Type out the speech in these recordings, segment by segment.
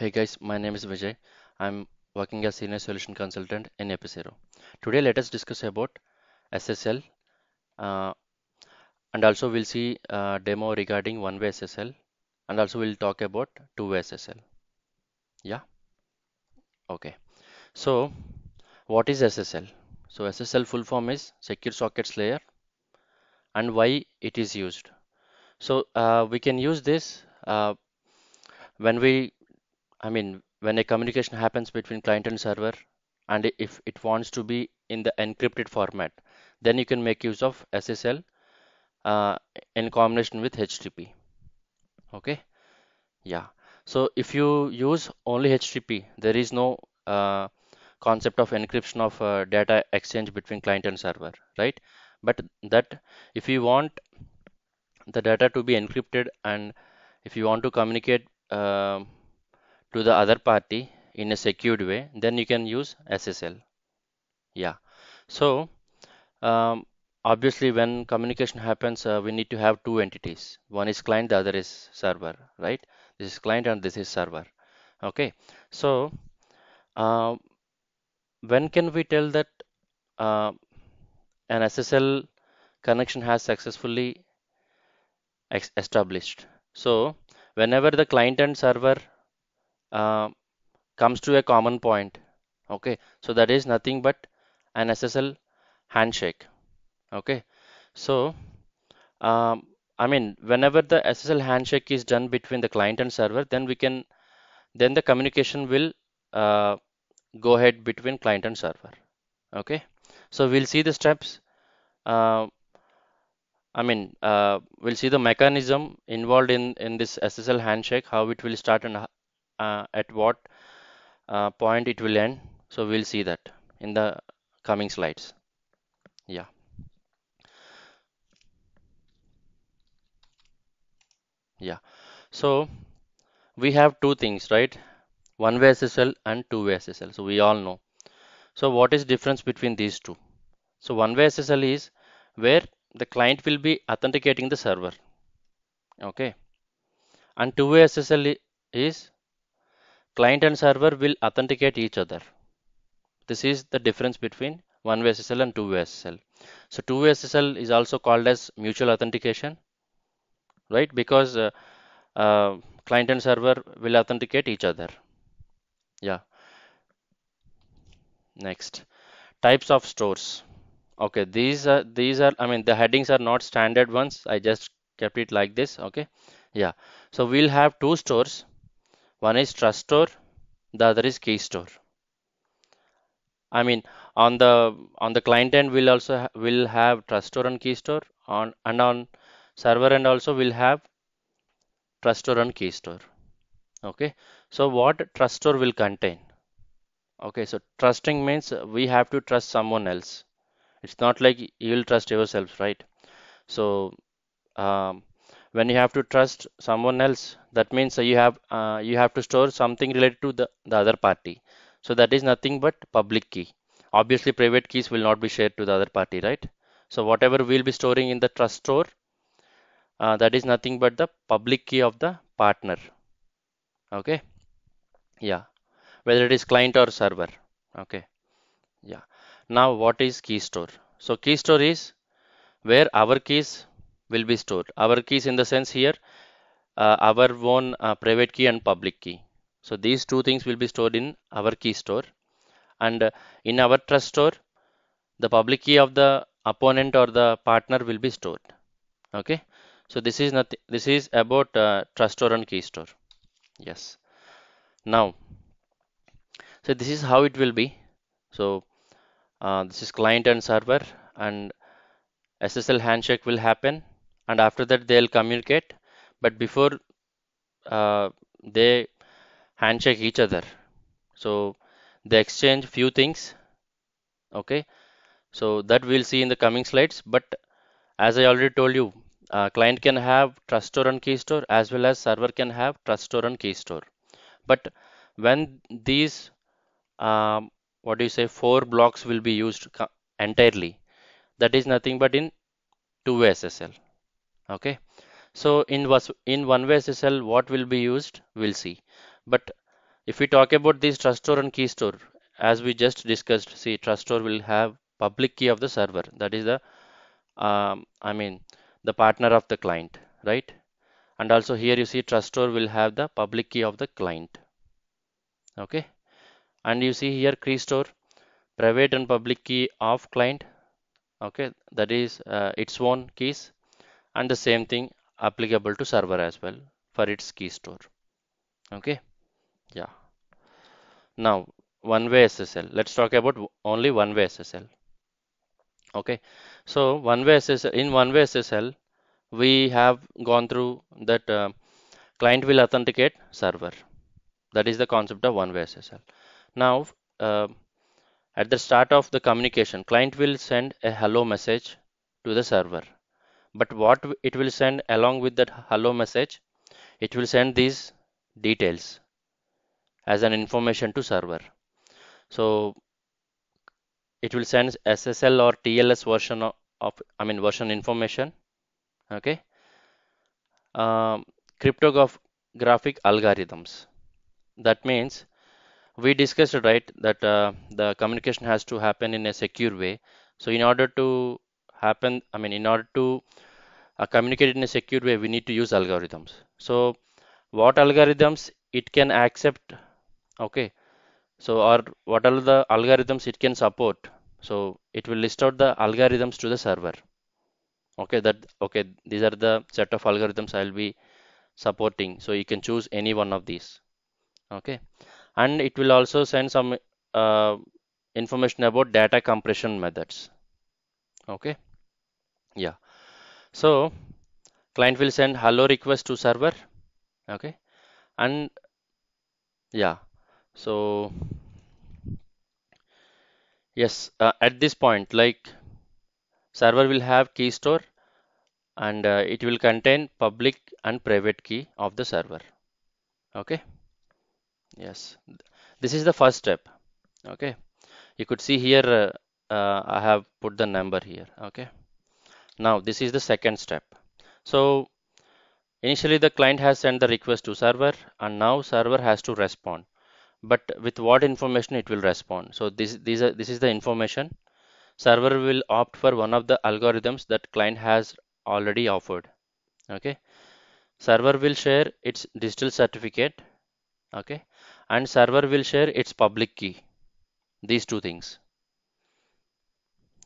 Hey guys, my name is Vijay. I'm working as Senior Solution Consultant in Epicero. Today let us discuss about SSL uh, and also we'll see a uh, demo regarding one-way SSL and also we'll talk about two-way SSL. Yeah? Okay. So what is SSL? So SSL full form is Secure Sockets Layer and why it is used. So uh, we can use this uh, when we I mean, when a communication happens between client and server, and if it wants to be in the encrypted format, then you can make use of SSL uh, in combination with HTTP. Okay, yeah. So if you use only HTTP, there is no uh, concept of encryption of uh, data exchange between client and server, right? But that if you want the data to be encrypted and if you want to communicate um, to the other party in a secured way then you can use SSL yeah so um, obviously when communication happens uh, we need to have two entities one is client the other is server right this is client and this is server okay so uh, when can we tell that uh, an SSL connection has successfully established so whenever the client and server uh, comes to a common point okay so that is nothing but an SSL handshake okay so um, I mean whenever the SSL handshake is done between the client and server then we can then the communication will uh, go ahead between client and server okay so we'll see the steps uh, I mean, uh, we'll see the mechanism involved in, in this SSL handshake, how it will start and uh, at what uh, point it will end so we'll see that in the coming slides yeah yeah so we have two things right one way SSL and two way SSL so we all know so what is difference between these two so one way SSL is where the client will be authenticating the server okay and two way SSL is client and server will authenticate each other. This is the difference between one-way SSL and two-way SSL. So two-way SSL is also called as mutual authentication, right? Because uh, uh, client and server will authenticate each other. Yeah. Next, types of stores. Okay, these are these are I mean the headings are not standard ones. I just kept it like this. Okay, yeah. So we'll have two stores one is trust store, the other is key store. I mean, on the on the client end, we'll also ha will have trust store and key store on and on server end also we'll have trust store and key store. Okay, so what trust store will contain? Okay, so trusting means we have to trust someone else. It's not like you'll trust yourself, right? So um, when you have to trust someone else that means you have uh, you have to store something related to the, the other party so that is nothing but public key obviously private keys will not be shared to the other party right so whatever we'll be storing in the trust store uh, that is nothing but the public key of the partner okay yeah whether it is client or server okay yeah now what is key store so key store is where our keys will be stored our keys in the sense here uh, our own uh, private key and public key so these two things will be stored in our key store and uh, in our trust store the public key of the opponent or the partner will be stored okay so this is nothing this is about uh, trust store and key store yes now so this is how it will be so uh, this is client and server and SSL handshake will happen and after that they'll communicate but before uh, they handshake each other so they exchange few things okay so that we'll see in the coming slides but as i already told you uh, client can have trust store and key store as well as server can have trust store and key store but when these um, what do you say four blocks will be used entirely that is nothing but in two way ssl okay so in was in one way SSL what will be used we'll see but if we talk about this trust store and key store as we just discussed see trust store will have public key of the server that is the um, I mean the partner of the client right and also here you see trust store will have the public key of the client okay and you see here key store private and public key of client okay that is uh, its own keys and the same thing applicable to server as well for its key store okay yeah now one way SSL let's talk about only one way SSL okay so one way SSL in one way SSL we have gone through that uh, client will authenticate server that is the concept of one way SSL now uh, at the start of the communication client will send a hello message to the server but what it will send along with that hello message it will send these details as an information to server so it will send SSL or TLS version of, of I mean version information okay um, cryptographic algorithms that means we discussed right that uh, the communication has to happen in a secure way so in order to happen i mean in order to uh, communicate in a secure way we need to use algorithms so what algorithms it can accept okay so or what are the algorithms it can support so it will list out the algorithms to the server okay that okay these are the set of algorithms i'll be supporting so you can choose any one of these okay and it will also send some uh, information about data compression methods okay yeah so client will send hello request to server okay and yeah so yes uh, at this point like server will have key store and uh, it will contain public and private key of the server okay yes this is the first step okay you could see here uh, uh I have put the number here okay now this is the second step. So initially the client has sent the request to server and now server has to respond. But with what information it will respond. So this, these are, this is the information. Server will opt for one of the algorithms that client has already offered. Okay. Server will share its digital certificate. Okay. And server will share its public key. These two things.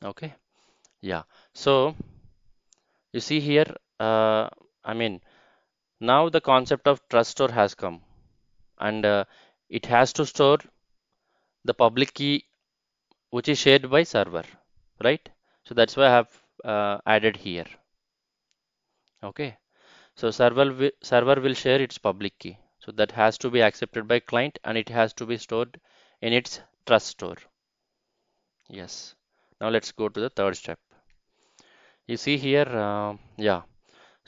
Okay. Yeah. So you see here uh, I mean now the concept of trust store has come and uh, it has to store the public key which is shared by server right so that's why I have uh, added here okay so server server will share its public key so that has to be accepted by client and it has to be stored in its trust store yes now let's go to the third step you see here uh, yeah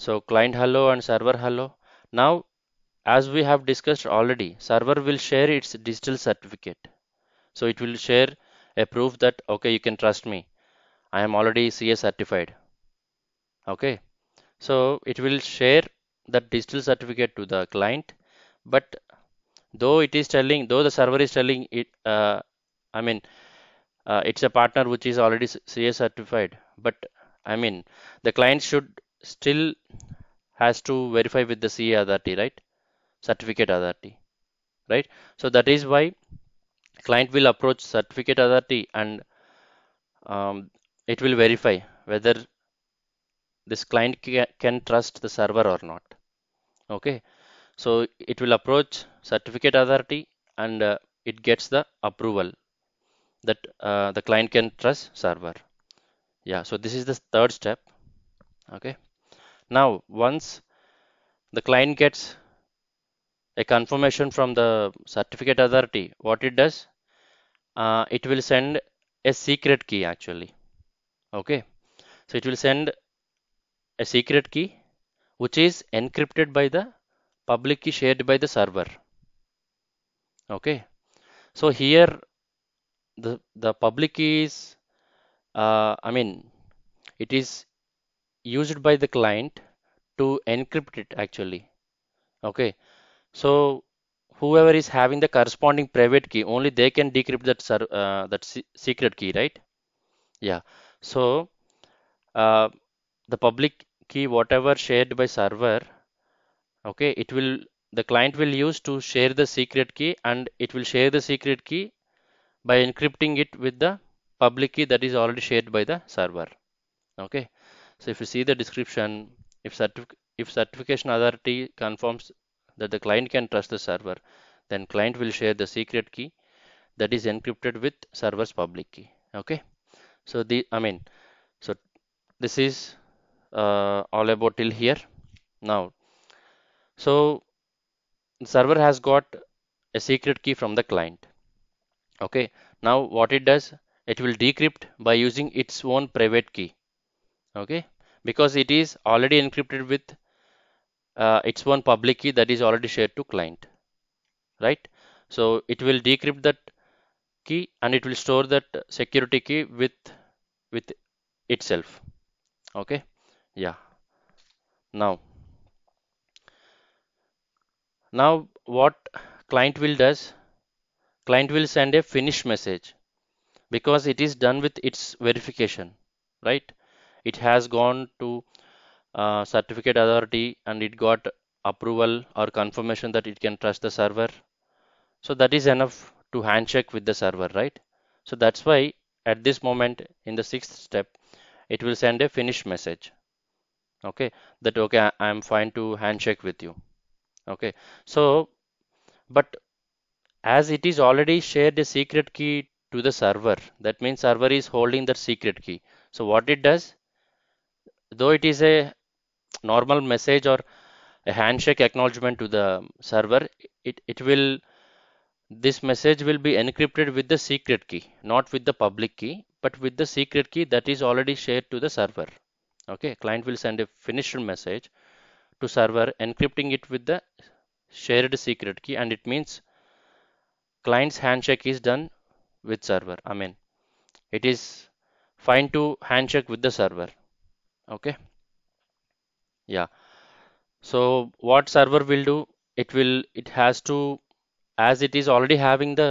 so client hello and server hello now as we have discussed already server will share its digital certificate so it will share a proof that okay you can trust me I am already CA certified okay so it will share that digital certificate to the client but though it is telling though the server is telling it uh, I mean uh, it's a partner which is already CA certified but I mean, the client should still has to verify with the CA authority, right? Certificate authority, right? So that is why client will approach certificate authority and um, it will verify whether this client can trust the server or not. Okay, so it will approach certificate authority and uh, it gets the approval that uh, the client can trust server yeah so this is the third step okay now once the client gets a confirmation from the certificate authority what it does uh, it will send a secret key actually okay so it will send a secret key which is encrypted by the public key shared by the server okay so here the the public key is uh, I mean, it is used by the client to encrypt it actually. Okay, so whoever is having the corresponding private key, only they can decrypt that uh, that secret key, right? Yeah. So uh, the public key, whatever shared by server, okay, it will the client will use to share the secret key, and it will share the secret key by encrypting it with the public key that is already shared by the server okay so if you see the description if, certif if certification authority confirms that the client can trust the server then client will share the secret key that is encrypted with server's public key okay so the i mean so this is uh, all about till here now so server has got a secret key from the client okay now what it does it will decrypt by using its own private key okay because it is already encrypted with uh, its own public key that is already shared to client right so it will decrypt that key and it will store that security key with with itself okay yeah now now what client will does client will send a finish message because it is done with its verification right it has gone to uh, certificate authority and it got approval or confirmation that it can trust the server so that is enough to handshake with the server right so that's why at this moment in the sixth step it will send a finish message okay that okay i'm fine to handshake with you okay so but as it is already shared a secret key to the server that means server is holding the secret key so what it does though it is a normal message or a handshake acknowledgement to the server it, it will this message will be encrypted with the secret key not with the public key but with the secret key that is already shared to the server okay client will send a finished message to server encrypting it with the shared secret key and it means client's handshake is done with server i mean it is fine to handshake with the server okay yeah so what server will do it will it has to as it is already having the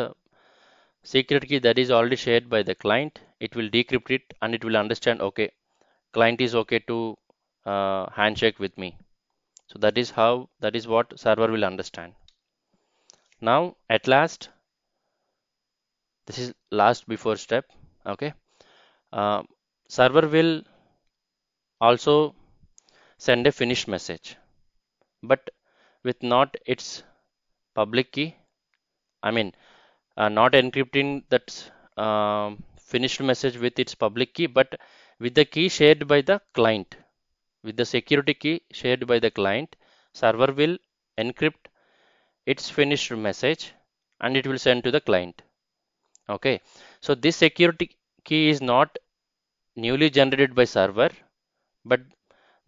secret key that is already shared by the client it will decrypt it and it will understand okay client is okay to uh, handshake with me so that is how that is what server will understand now at last this is last before step okay uh, server will also send a finish message but with not its public key i mean uh, not encrypting that uh, finished message with its public key but with the key shared by the client with the security key shared by the client server will encrypt its finished message and it will send to the client okay so this security key is not newly generated by server but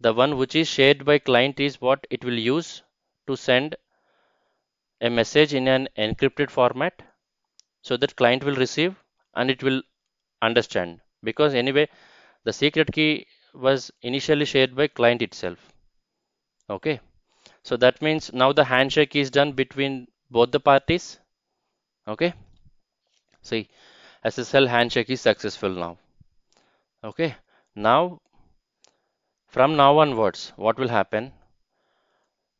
the one which is shared by client is what it will use to send a message in an encrypted format so that client will receive and it will understand because anyway the secret key was initially shared by client itself okay so that means now the handshake is done between both the parties okay see SSL handshake is successful now okay now from now onwards what will happen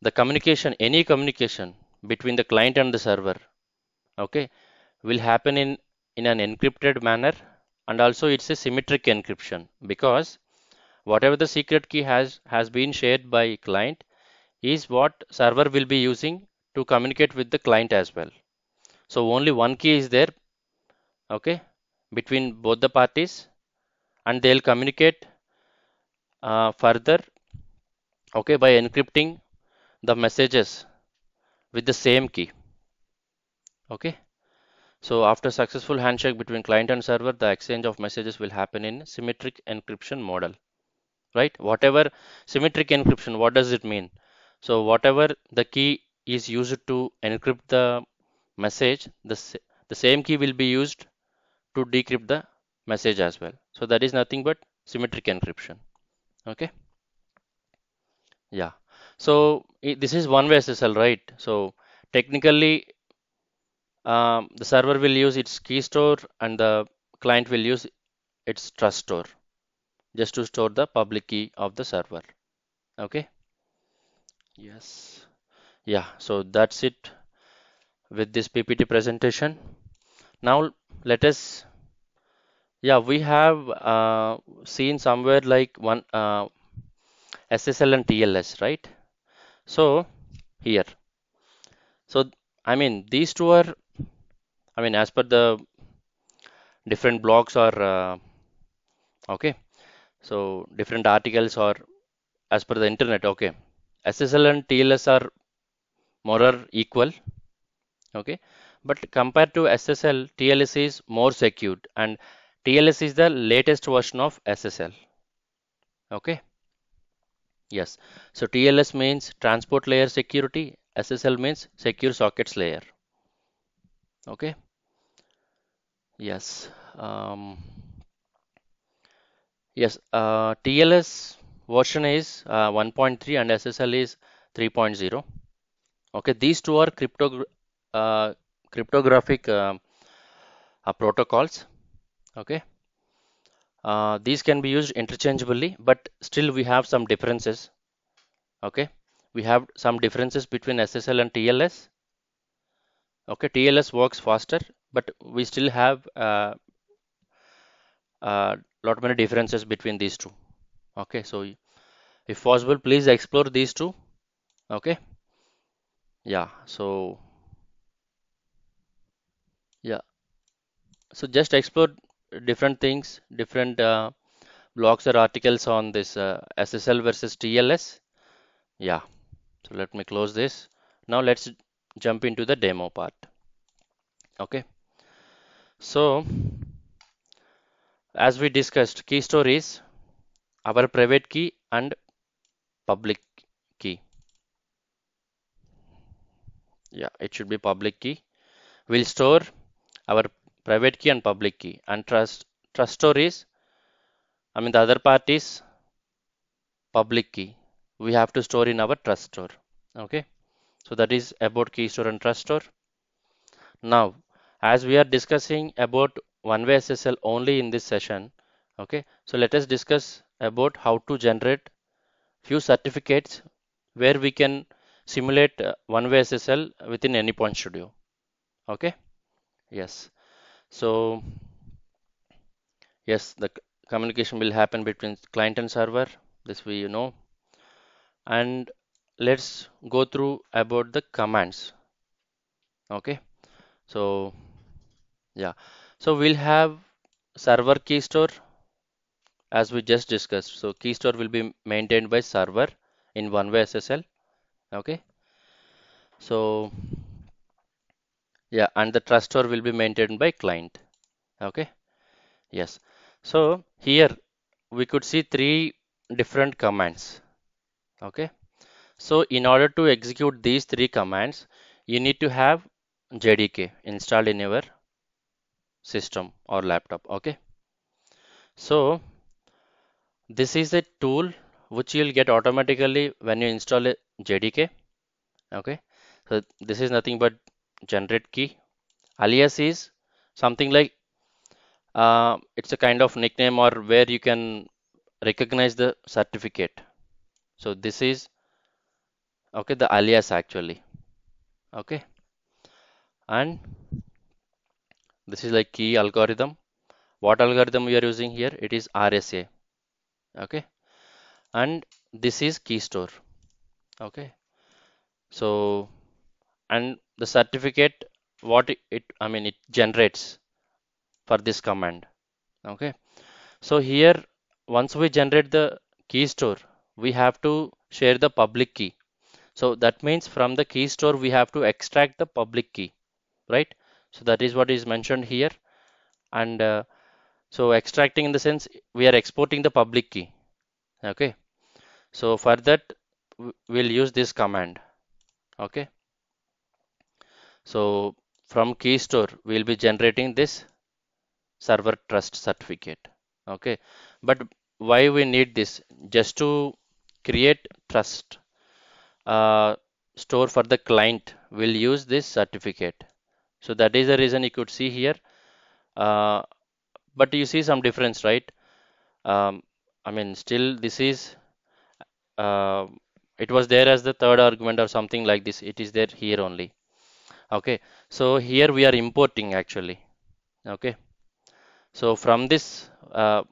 the communication any communication between the client and the server okay will happen in in an encrypted manner and also it's a symmetric encryption because whatever the secret key has has been shared by client is what server will be using to communicate with the client as well so only one key is there okay between both the parties and they'll communicate uh, further okay by encrypting the messages with the same key okay so after successful handshake between client and server the exchange of messages will happen in symmetric encryption model right whatever symmetric encryption what does it mean so whatever the key is used to encrypt the message the, the same key will be used to decrypt the message as well. So that is nothing but symmetric encryption. Okay. Yeah. So this is one way SSL, right? So technically, um, the server will use its key store and the client will use its trust store just to store the public key of the server. Okay. Yes. Yeah. So that's it with this PPT presentation. Now let us yeah, we have uh, seen somewhere like one uh, SSL and TLS, right? So here, so I mean these two are, I mean as per the different blogs or uh, okay, so different articles or as per the internet, okay. SSL and TLS are more or equal, okay. But compared to SSL, TLS is more secured and TLS is the latest version of SSL. Okay. Yes. So TLS means transport layer security. SSL means secure sockets layer. Okay. Yes. Um, yes. Uh, TLS version is uh, 1.3 and SSL is 3.0. Okay. These two are crypto, uh, cryptographic um, uh, protocols okay uh, these can be used interchangeably but still we have some differences okay we have some differences between SSL and TLS okay TLS works faster but we still have a uh, uh, lot many differences between these two okay so if possible please explore these two okay yeah so yeah so just explore different things, different uh, blogs or articles on this uh, SSL versus TLS. Yeah, so let me close this. Now let's jump into the demo part. Okay, so as we discussed, key store is our private key and public key. Yeah, it should be public key. We'll store our private key and public key and trust trust is I mean the other part is public key we have to store in our trust store okay so that is about key store and trust store now as we are discussing about one-way SSL only in this session okay so let us discuss about how to generate few certificates where we can simulate uh, one-way SSL within any point studio okay yes so yes the communication will happen between client and server this we you know and let's go through about the commands okay so yeah so we'll have server key store as we just discussed so key store will be maintained by server in one way ssl okay so yeah and the trust store will be maintained by client okay yes so here we could see three different commands okay so in order to execute these three commands you need to have JDK installed in your system or laptop okay so this is a tool which you'll get automatically when you install a JDK okay so this is nothing but generate key alias is something like uh, it's a kind of nickname or where you can recognize the certificate so this is okay the alias actually okay and this is like key algorithm what algorithm we are using here it is RSA okay and this is key store okay so and the certificate what it I mean it generates for this command okay so here once we generate the key store we have to share the public key so that means from the key store we have to extract the public key right so that is what is mentioned here and uh, so extracting in the sense we are exporting the public key okay so for that we'll use this command okay so from key store, we'll be generating this server trust certificate. Okay. But why we need this? Just to create trust uh, store for the client, we'll use this certificate. So that is the reason you could see here. Uh, but you see some difference, right? Um, I mean, still this is uh, it was there as the third argument or something like this it is there here only okay so here we are importing actually okay so from this uh,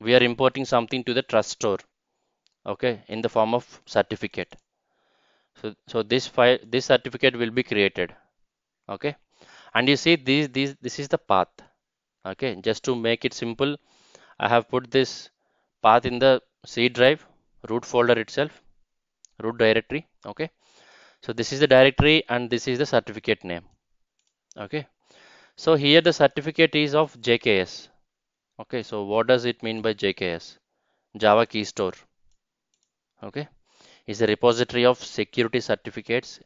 we are importing something to the trust store okay in the form of certificate so so this file this certificate will be created okay and you see this this this is the path okay just to make it simple i have put this path in the c drive root folder itself root directory okay so this is the directory and this is the certificate name okay so here the certificate is of jks okay so what does it mean by jks java key store okay is a repository of security certificates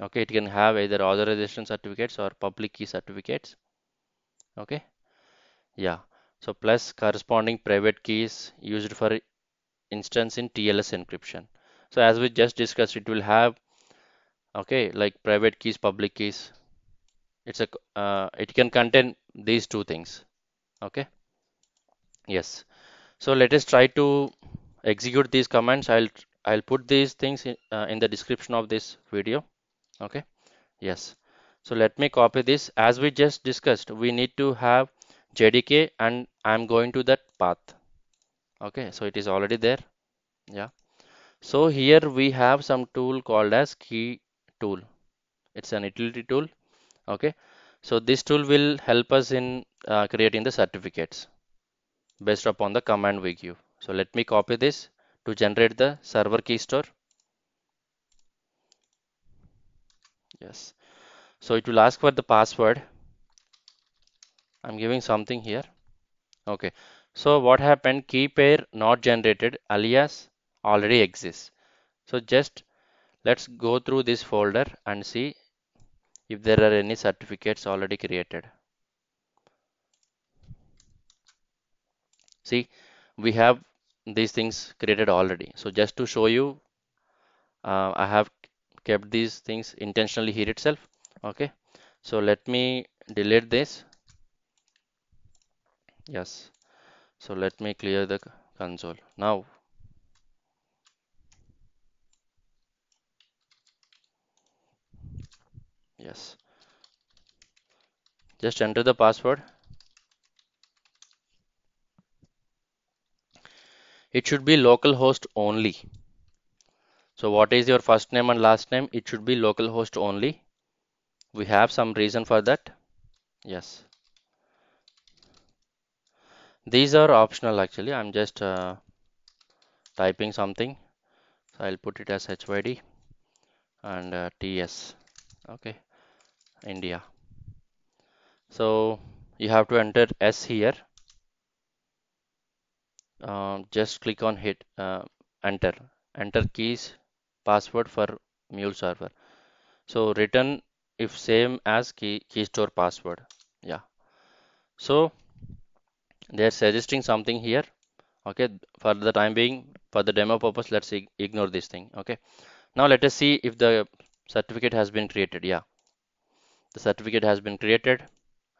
okay it can have either authorization certificates or public key certificates okay yeah so plus corresponding private keys used for instance in tls encryption so as we just discussed it will have okay like private keys public keys it's a uh, it can contain these two things okay yes so let us try to execute these commands i'll i'll put these things in, uh, in the description of this video okay yes so let me copy this as we just discussed we need to have jdk and i'm going to that path okay so it is already there yeah so here we have some tool called as key tool it's an utility tool okay so this tool will help us in uh, creating the certificates based upon the command we give so let me copy this to generate the server key store yes so it will ask for the password I'm giving something here okay so what happened key pair not generated alias already exists so just let's go through this folder and see if there are any certificates already created see we have these things created already so just to show you uh, I have kept these things intentionally here itself okay so let me delete this yes so let me clear the console now yes just enter the password it should be localhost only so what is your first name and last name it should be localhost only we have some reason for that yes these are optional actually I'm just uh, typing something so I'll put it as HYD and uh, TS okay India so you have to enter S here uh, just click on hit uh, enter enter keys password for mule server so return if same as key, key store password yeah so they're suggesting something here okay for the time being for the demo purpose let's ignore this thing okay now let us see if the certificate has been created yeah the certificate has been created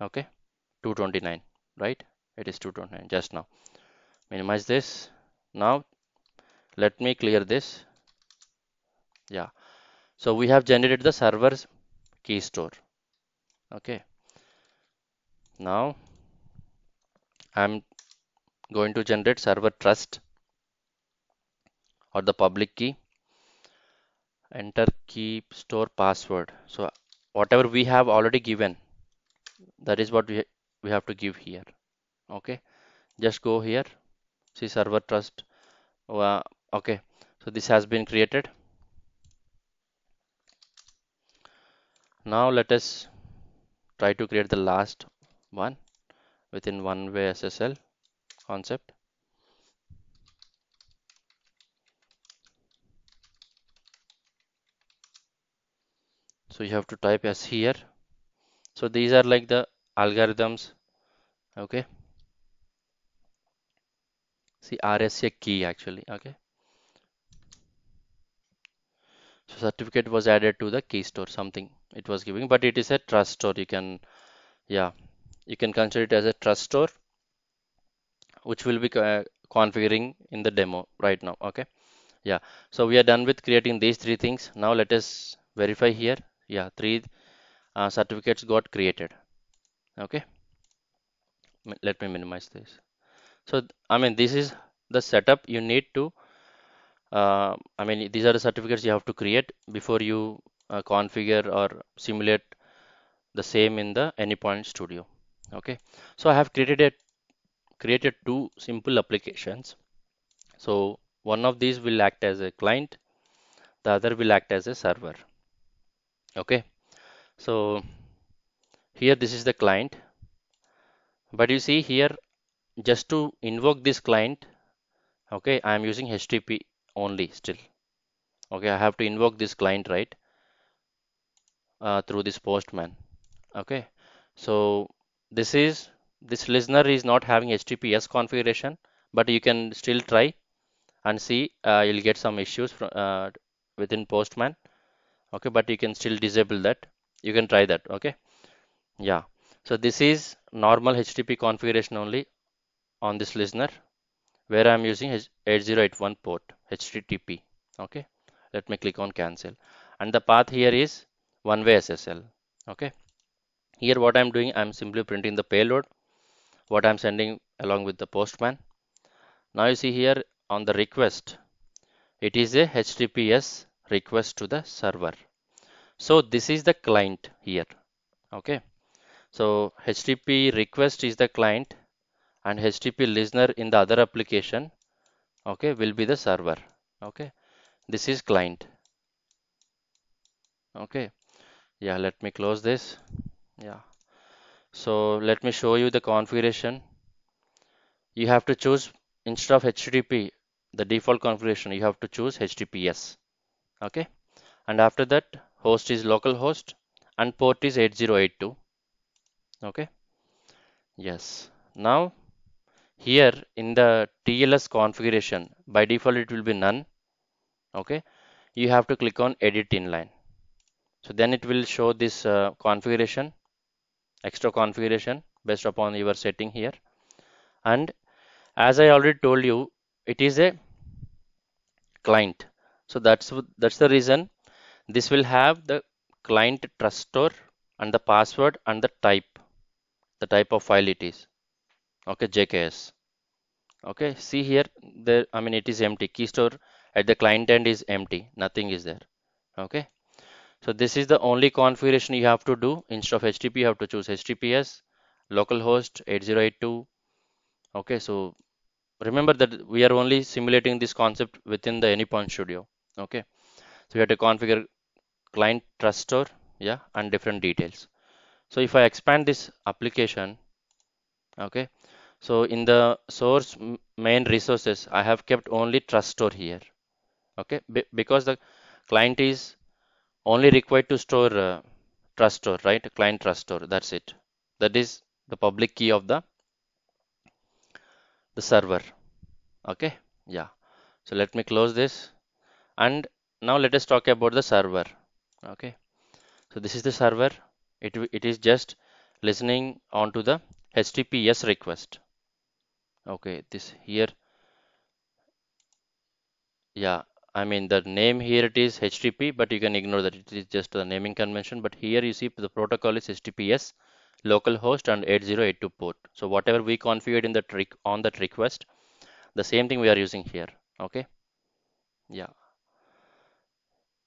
okay 229 right it is 229 just now minimize this now let me clear this yeah so we have generated the server's key store okay now I'm going to generate server trust or the public key enter key store password so whatever we have already given that is what we, we have to give here okay just go here see server trust uh, okay so this has been created now let us try to create the last one within one way SSL concept so you have to type as here so these are like the algorithms okay see RSA key actually okay so certificate was added to the key store something it was giving but it is a trust store you can yeah you can consider it as a trust store which will be uh, configuring in the demo right now okay yeah so we are done with creating these three things now let us verify here yeah three uh, certificates got created okay let me minimize this so i mean this is the setup you need to uh, i mean these are the certificates you have to create before you uh, configure or simulate the same in the anypoint studio okay so i have created a created two simple applications so one of these will act as a client the other will act as a server okay so here this is the client but you see here just to invoke this client okay I am using HTTP only still okay I have to invoke this client right uh, through this postman okay so this is this listener is not having HTTPS configuration but you can still try and see uh, you'll get some issues from, uh, within postman okay but you can still disable that you can try that okay yeah so this is normal http configuration only on this listener where i'm using 8081 port http okay let me click on cancel and the path here is one way ssl okay here what i'm doing i'm simply printing the payload what i'm sending along with the postman now you see here on the request it is a https request to the server so this is the client here okay so http request is the client and http listener in the other application okay will be the server okay this is client okay yeah let me close this yeah so let me show you the configuration you have to choose instead of http the default configuration you have to choose https okay and after that host is localhost and port is 8082 okay yes now here in the TLS configuration by default it will be none okay you have to click on edit inline so then it will show this uh, configuration extra configuration based upon your setting here and as I already told you it is a client so that's that's the reason this will have the client trustor and the password and the type the type of file it is okay jks okay see here there i mean it is empty key store at the client end is empty nothing is there okay so this is the only configuration you have to do instead of http you have to choose https localhost 8082 okay so remember that we are only simulating this concept within the AnyPoint studio okay so we have to configure client trust store yeah and different details so if i expand this application okay so in the source main resources i have kept only trust store here okay Be because the client is only required to store uh, trust store right client trust store that's it that is the public key of the the server okay yeah so let me close this and now let us talk about the server okay so this is the server it, it is just listening onto the https request okay this here yeah I mean the name here it is HTTP but you can ignore that it is just the naming convention but here you see the protocol is HTTPS localhost and 8082 port so whatever we configured in the trick on that request the same thing we are using here okay yeah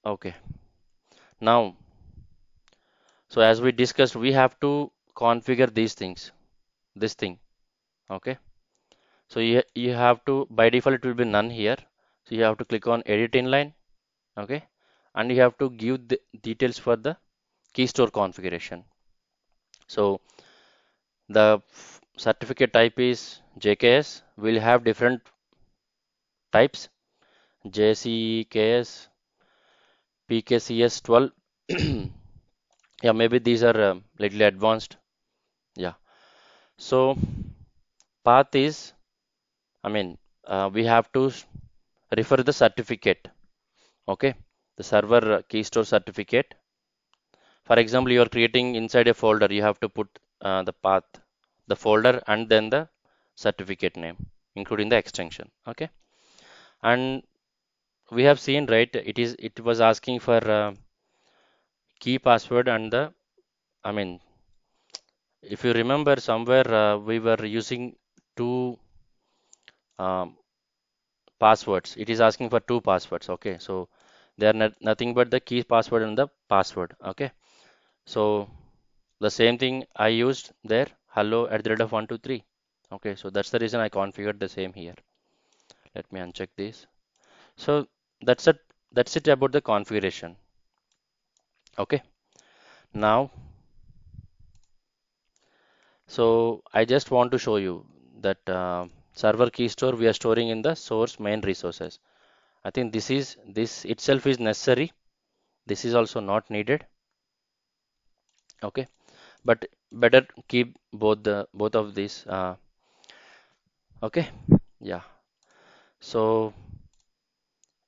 okay now so as we discussed we have to configure these things this thing okay so you, you have to by default it will be none here so you have to click on edit inline okay and you have to give the details for the key store configuration so the certificate type is JKS we'll have different types JCKS PKCS 12 yeah maybe these are uh, little advanced yeah so path is I mean uh, we have to refer the certificate okay the server uh, key store certificate for example you are creating inside a folder you have to put uh, the path the folder and then the certificate name including the extension okay and we have seen right it is it was asking for uh, key password and the I mean if you remember somewhere uh, we were using two um, passwords it is asking for two passwords okay so they are not, nothing but the key password and the password okay so the same thing I used there hello at the rate of 123 okay so that's the reason I configured the same here let me uncheck this so that's it that's it about the configuration okay now so I just want to show you that uh, server key store we are storing in the source main resources I think this is this itself is necessary this is also not needed okay but better keep both the both of these uh, okay yeah so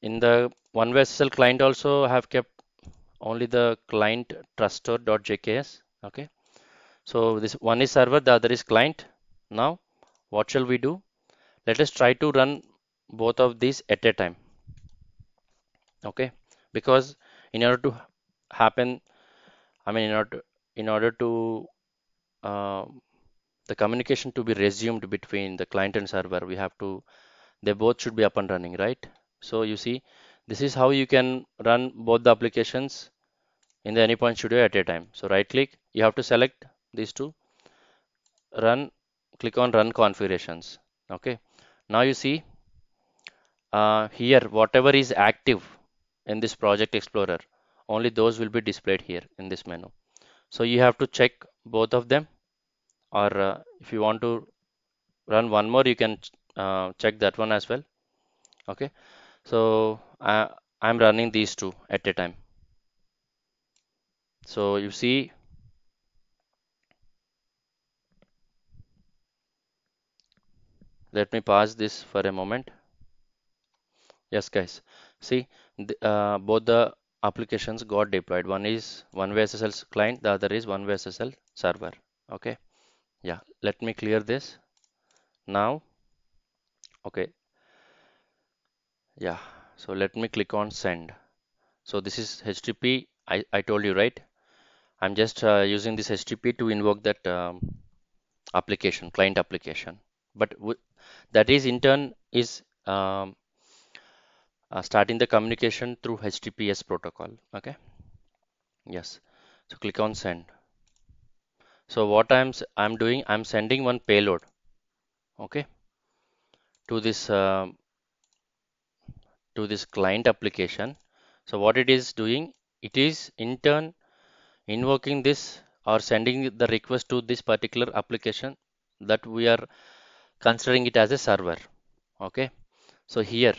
in the OneWebSSL client also I have kept only the client trustor.jks okay so this one is server the other is client now what shall we do let us try to run both of these at a time okay because in order to happen I mean in order to, in order to uh, the communication to be resumed between the client and server we have to they both should be up and running right so you see, this is how you can run both the applications in the Anypoint Studio at a time. So right click, you have to select these two, run, click on run configurations. Okay. Now you see uh, here, whatever is active in this project explorer, only those will be displayed here in this menu. So you have to check both of them or uh, if you want to run one more, you can uh, check that one as well. Okay so I, I'm running these two at a time so you see let me pause this for a moment yes guys see uh, both the applications got deployed one is one SSL client the other is one SSL server okay yeah let me clear this now okay yeah so let me click on send so this is HTTP I, I told you right I'm just uh, using this HTTP to invoke that um, application client application but that is in turn is um, uh, starting the communication through HTTPS protocol okay yes so click on send so what I'm I'm doing I'm sending one payload okay to this uh, to this client application. So what it is doing, it is in turn invoking this or sending the request to this particular application that we are considering it as a server. Okay. So here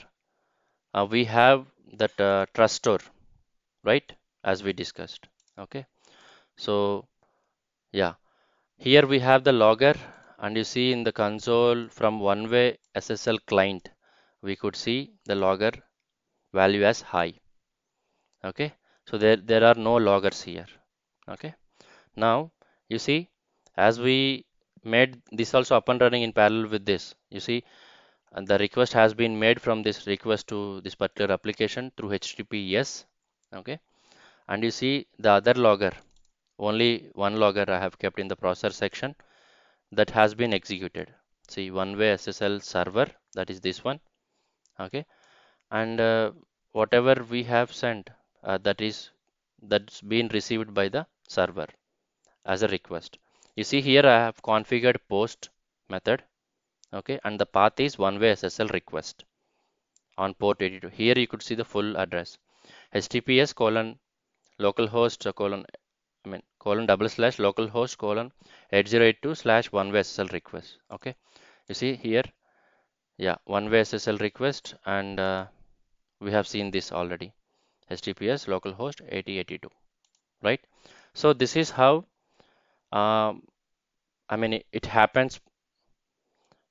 uh, we have that uh, trust store, right? As we discussed. Okay. So yeah, here we have the logger and you see in the console from one way SSL client, we could see the logger value as high okay so there there are no loggers here okay now you see as we made this also up and running in parallel with this you see and the request has been made from this request to this particular application through https okay and you see the other logger only one logger i have kept in the processor section that has been executed see one way ssl server that is this one okay and uh, whatever we have sent uh, that is that's been received by the server as a request you see here i have configured post method okay and the path is one way ssl request on port 82 here you could see the full address https colon localhost uh, colon I mean colon double slash localhost colon 8082 slash one way SSL request. Okay, you see here, yeah, one way SSL request and uh, we have seen this already https localhost 8082 right so this is how um, i mean it happens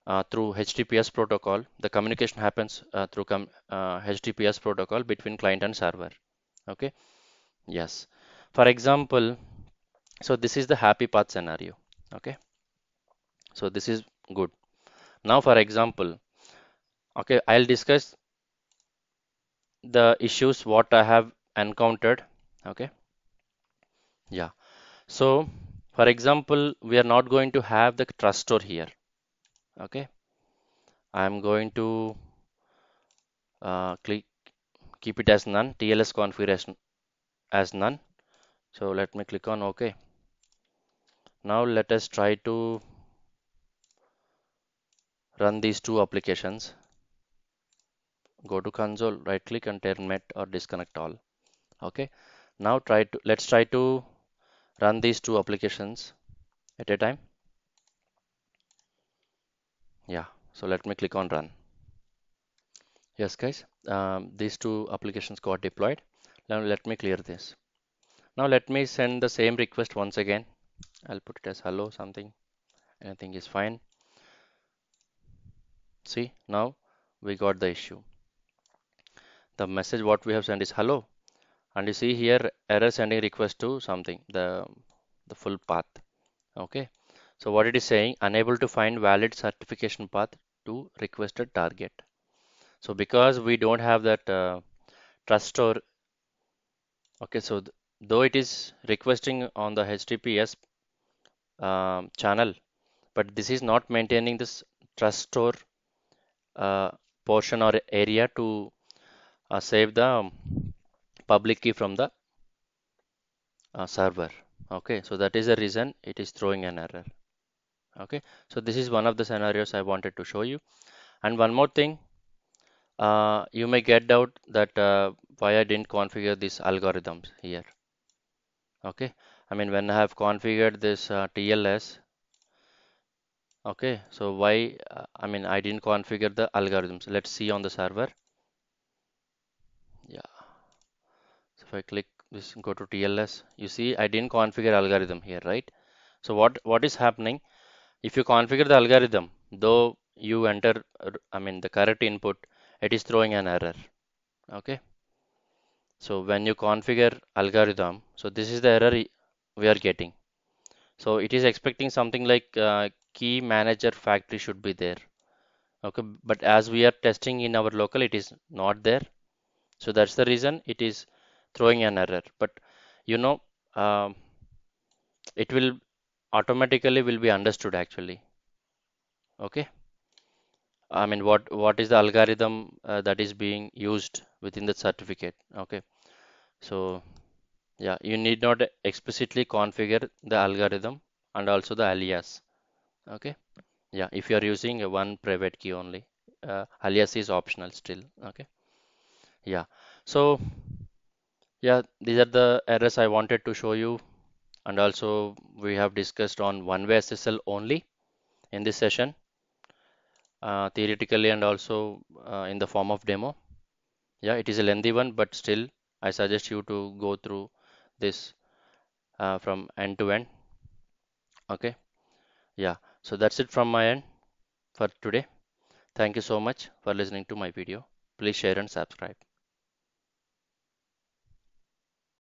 uh, through https protocol the communication happens uh, through com uh, https protocol between client and server okay yes for example so this is the happy path scenario okay so this is good now for example okay i'll discuss the issues what I have encountered okay yeah so for example we are not going to have the trust store here okay I'm going to uh, click keep it as none TLS configuration as none so let me click on OK now let us try to run these two applications go to console right click and terminate or disconnect all okay now try to let's try to run these two applications at a time yeah so let me click on run yes guys um, these two applications got deployed now let me clear this now let me send the same request once again I'll put it as hello something anything is fine see now we got the issue the message what we have sent is hello and you see here error sending request to something the the full path okay so what it is saying unable to find valid certification path to requested target so because we don't have that uh, trust store. okay so th though it is requesting on the https um, channel but this is not maintaining this trust store uh, portion or area to uh, save the um, public key from the uh, server okay so that is the reason it is throwing an error okay so this is one of the scenarios I wanted to show you and one more thing uh, you may get out that uh, why I didn't configure these algorithms here okay I mean when I have configured this uh, TLS okay so why uh, I mean I didn't configure the algorithms let's see on the server if I click this go to TLS you see I didn't configure algorithm here right so what what is happening if you configure the algorithm though you enter I mean the correct input it is throwing an error okay so when you configure algorithm so this is the error we are getting so it is expecting something like uh, key manager factory should be there okay but as we are testing in our local it is not there so that's the reason it is throwing an error but you know um, it will automatically will be understood actually okay I mean what what is the algorithm uh, that is being used within the certificate okay so yeah you need not explicitly configure the algorithm and also the alias okay yeah if you are using one private key only uh, alias is optional still okay yeah so yeah, these are the errors I wanted to show you. And also we have discussed on one-way SSL only in this session, uh, theoretically and also uh, in the form of demo. Yeah, it is a lengthy one, but still I suggest you to go through this uh, from end to end. Okay. Yeah. So that's it from my end for today. Thank you so much for listening to my video. Please share and subscribe.